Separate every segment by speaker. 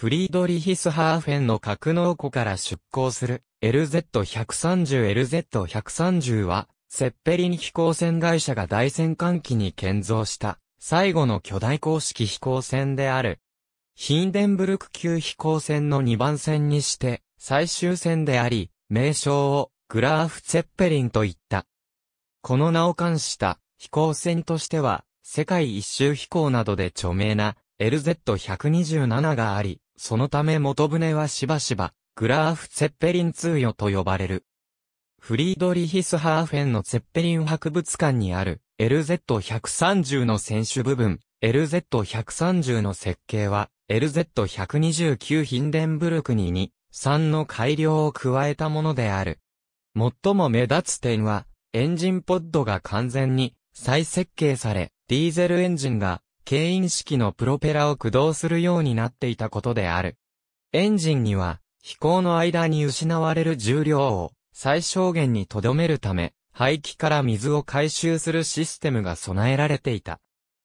Speaker 1: フリードリヒスハーフェンの格納庫から出港する LZ130LZ130 は、セッペリン飛行船会社が大戦艦機に建造した最後の巨大公式飛行船である。ヒンデンブルク級飛行船の2番線にして最終線であり、名称をグラーフ・ツェッペリンと言った。この名を冠した飛行船としては、世界一周飛行などで著名な LZ127 があり、そのため元船はしばしば、グラーフ・ツェッペリン通予と呼ばれる。フリードリヒスハーフェンのツェッペリン博物館にある LZ130 の選手部分、LZ130 の設計は LZ129 ヒンデンブルクに2、3の改良を加えたものである。最も目立つ点は、エンジンポッドが完全に再設計され、ディーゼルエンジンが牽引式のプロペラを駆動するようになっていたことである。エンジンには、飛行の間に失われる重量を最小限に留めるため、排気から水を回収するシステムが備えられていた。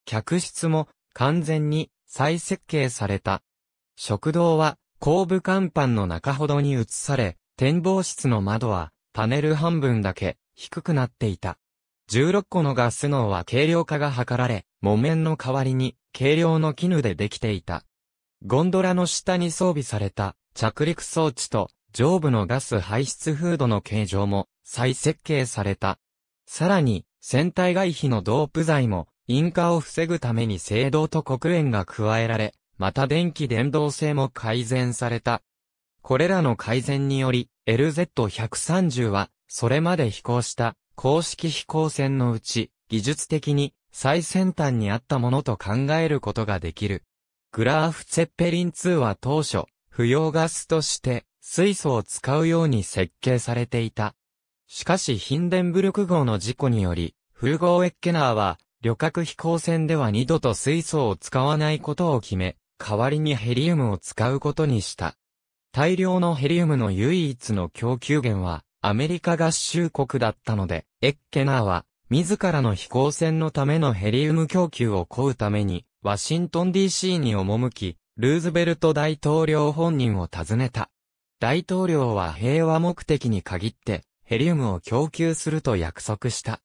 Speaker 1: 客室も完全に再設計された。食堂は後部甲板の中ほどに移され、展望室の窓はパネル半分だけ低くなっていた。16個のガス脳は軽量化が図られ、木綿の代わりに軽量の絹でできていた。ゴンドラの下に装備された着陸装置と上部のガス排出フードの形状も再設計された。さらに、船体外皮のドープ材も、引火を防ぐために制動と黒煙が加えられ、また電気伝導性も改善された。これらの改善により、LZ-130 は、それまで飛行した公式飛行船のうち、技術的に最先端にあったものと考えることができる。グラーフ・ツェッペリン2は当初、不要ガスとして水素を使うように設計されていた。しかしヒンデンブルク号の事故により、フルゴーエッケナーは旅客飛行船では二度と水素を使わないことを決め、代わりにヘリウムを使うことにした。大量のヘリウムの唯一の供給源はアメリカ合衆国だったので、エッケナーは、自らの飛行船のためのヘリウム供給を請うために、ワシントン DC に赴き、ルーズベルト大統領本人を訪ねた。大統領は平和目的に限って、ヘリウムを供給すると約束した。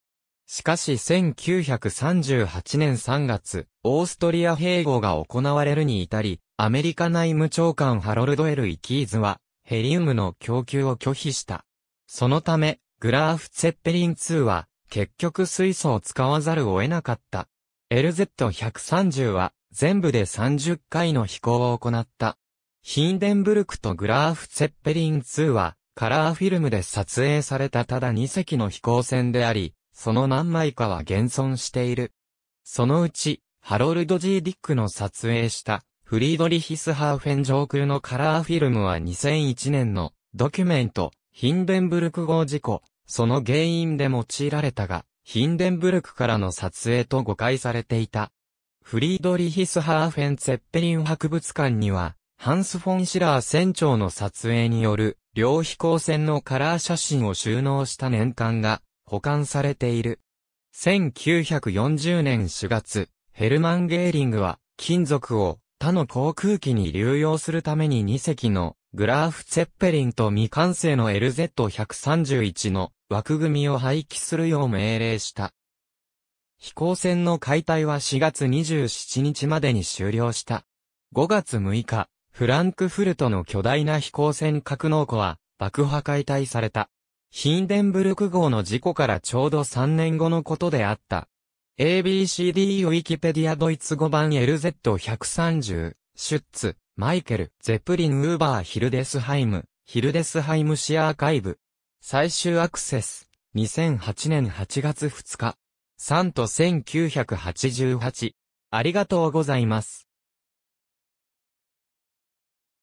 Speaker 1: しかし1938年3月、オーストリア併合が行われるに至り、アメリカ内務長官ハロルド・エル・イキーズは、ヘリウムの供給を拒否した。そのため、グラーフ・ツェッペリン2は、結局水素を使わざるを得なかった。LZ-130 は、全部で30回の飛行を行った。ヒンデンブルクとグラーフ・ツェッペリン2は、カラーフィルムで撮影されたただ2隻の飛行船であり、その何枚かは現存している。そのうち、ハロルド・ G・ ディックの撮影した、フリードリヒス・ハーフェン上空のカラーフィルムは2001年のドキュメント、ヒンデンブルク号事故、その原因で用いられたが、ヒンデンブルクからの撮影と誤解されていた。フリードリヒスハーフェン・ツェッペリン博物館には、ハンス・フォン・シラー船長の撮影による、両飛行船のカラー写真を収納した年間が保管されている。1940年4月、ヘルマン・ゲーリングは金属を他の航空機に流用するために2隻のグラーフ・ツェッペリンと未完成の LZ-131 の枠組みを廃棄するよう命令した。飛行船の解体は4月27日までに終了した。5月6日、フランクフルトの巨大な飛行船格納庫は爆破解体された。ヒンデンブルク号の事故からちょうど3年後のことであった。ABCD ウィキペディアドイツ語版 LZ130、シュッツ。マイケル、ゼプリン・ウーバー・ヒルデスハイム、ヒルデスハイムシアアーカイブ。最終アクセス、2008年8月2日。3と1988。ありがとうございます。